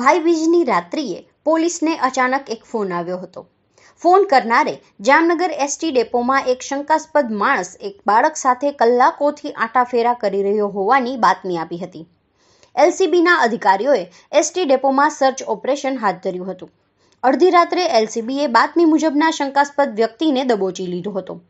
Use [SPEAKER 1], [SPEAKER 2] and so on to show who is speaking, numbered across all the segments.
[SPEAKER 1] ભાઈબીજની રાત્રિએ પોલીસને અચાનક એક ફોન આવ્યો હતો ફોન કરનારે જામનગર એસટી ડેપોમાં એક શંકાસ્પદ માણસ એક બાળક સાથે કલાકોથી આંટાફેરા કરી રહ્યો હોવાની બાતમી આપી હતી એલસીબીના અધિકારીઓએ એસટી ડેપોમાં સર્ચ ઓપરેશન હાથ ધર્યું હતું અડધી રાત્રે એલસીબીએ બાતમી મુજબના શંકાસ્પદ વ્યક્તિને દબોચી લીધો હતો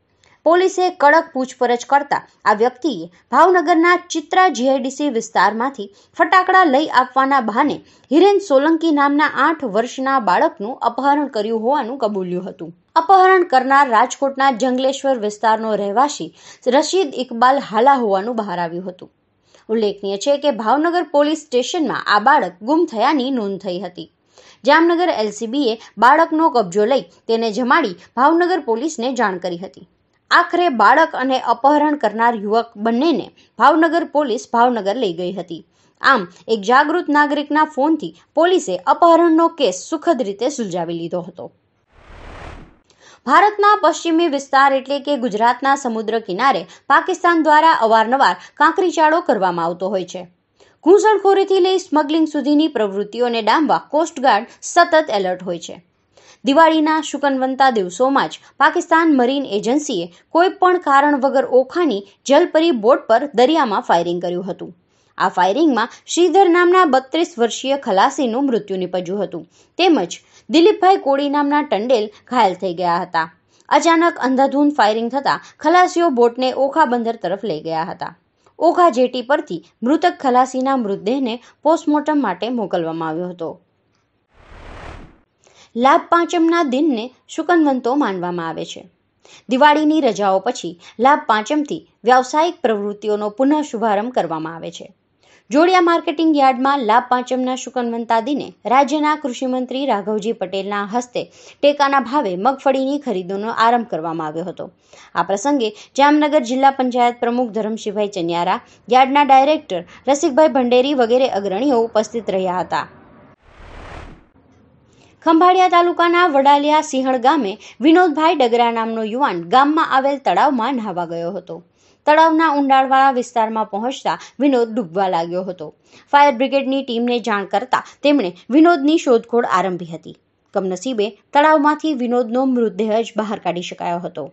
[SPEAKER 1] પોલીસે કડક પૂછપરછ કરતા આ વ્યક્તિએ ભાવનગરના ચિત્રા જીઆઈડીસી વિસ્તારમાંથી ફટાકડા લઈ આપવાના બહાને હિરેન સોલંકી નામના આઠ વર્ષના બાળકનું અપહરણ કર્યું હોવાનું કબૂલ્યું હતું અપહરણ કરનાર રાજકોટના જંગલેશ્વર વિસ્તારનો રહેવાસી રશીદ ઇકબાલ હાલા હોવાનું બહાર આવ્યું હતું ઉલ્લેખનીય છે કે ભાવનગર પોલીસ સ્ટેશનમાં આ બાળક ગુમ થયાની નોંધ થઈ હતી જામનગર એલસીબીએ બાળકનો કબજો લઈ તેને જમાડી ભાવનગર પોલીસને જાણ કરી હતી આખરે બાળક અને અપહરણ કરનાર યુવક બંનેને ભાવનગર પોલીસ ભાવનગર લઈ ગઈ હતી આમ એક જાગૃત નાગરિકના ફોનથી પોલીસે અપહરણનો કેસ સુખદ રીતે સુલઝાવી લીધો હતો ભારતના પશ્ચિમી વિસ્તાર એટલે કે ગુજરાતના સમુદ્ર કિનારે પાકિસ્તાન દ્વારા અવારનવાર કાંકરીચાળો કરવામાં આવતો હોય છે ઘૂંસણખોરીથી લઈ સ્મગલિંગ સુધીની પ્રવૃત્તિઓને ડામવા કોસ્ટગાર્ડ સતત એલર્ટ હોય છે દિવાળીના શુકનવંતા દિવસોમાં જ પાકિસ્તાન મરીન એજન્સીએ કોઈ પણ કારણ વગર ઓખાની જલપરી બોટ પર દરિયામાં ફાયરિંગ કર્યું હતું આ ફાયરિંગમાં શ્રીધર નામના બત્રીસ વર્ષીય ખલાસીનું મૃત્યુ નીપજ્યું હતું તેમજ દિલીપભાઈ કોળી નામના ટંડેલ ઘાયલ થઈ ગયા હતા અચાનક અંધાધૂંધ ફાયરિંગ થતાં ખલાસીઓ બોટને ઓખા બંદર તરફ લઈ ગયા હતા ઓખા જેટી પરથી મૃતક ખલાસીના મૃતદેહને પોસ્ટમોર્ટમ માટે મોકલવામાં આવ્યો હતો લાભ પાંચમના દિનને શુકનવંતો માનવામાં આવે છે દિવાળીની રજાઓ પછી લાભ પાંચમથી વ્યાવસાયિક પ્રવૃત્તિઓનો પુનઃ શુભારંભ કરવામાં આવે છે જોડિયા માર્કેટિંગ યાર્ડમાં લાભ પાંચમના શુકનવંતા દિને રાજ્યના કૃષિમંત્રી રાઘવજી પટેલના હસ્તે ટેકાના ભાવે મગફળીની ખરીદોનો આરંભ કરવામાં આવ્યો હતો આ પ્રસંગે જામનગર જિલ્લા પંચાયત પ્રમુખ ધરમશીભાઈ ચન્યારા યાર્ડના ડાયરેક્ટર રસિકભાઈ ભંડેરી વગેરે અગ્રણીઓ ઉપસ્થિત રહ્યા હતા ખંભાળિયા તાલુકાના વડાલિયા સિંહળ ગામે વિનોદભાઈ ડગરા નામનો યુવાન ગામમાં આવેલ તળાવમાં નહાવા ગયો હતો તળાવના ઊંડાણવાળા વિસ્તારમાં પહોંચતા વિનોદ ડૂબવા લાગ્યો હતો ફાયર બ્રિગેડની ટીમને જાણ કરતા તેમણે વિનોદની શોધખોળ આરંભી હતી કમનસીબે તળાવમાંથી વિનોદનો મૃતદેહ જ બહાર કાઢી શકાયો હતો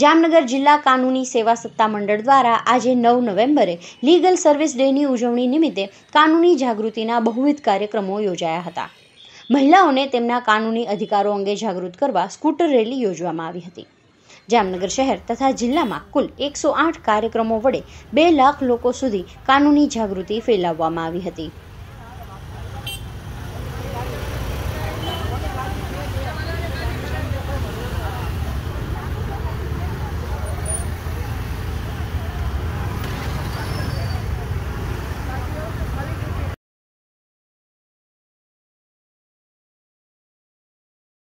[SPEAKER 1] જામનગર જિલ્લા કાનૂની સેવા સત્તા મંડળ દ્વારા આજે નવ નવેમ્બરે લીગલ સર્વિસ ડેની ઉજવણી નિમિત્તે કાનૂની જાગૃતિના બહુવિધ કાર્યક્રમો યોજાયા હતા મહિલાઓને તેમના કાનૂની અધિકારો અંગે જાગૃત કરવા સ્કૂટર રેલી યોજવામાં આવી હતી જામનગર શહેર તથા જિલ્લામાં કુલ એકસો આઠ કાર્યક્રમો વડે બે લાખ લોકો સુધી કાનૂની જાગૃતિ ફેલાવવામાં આવી હતી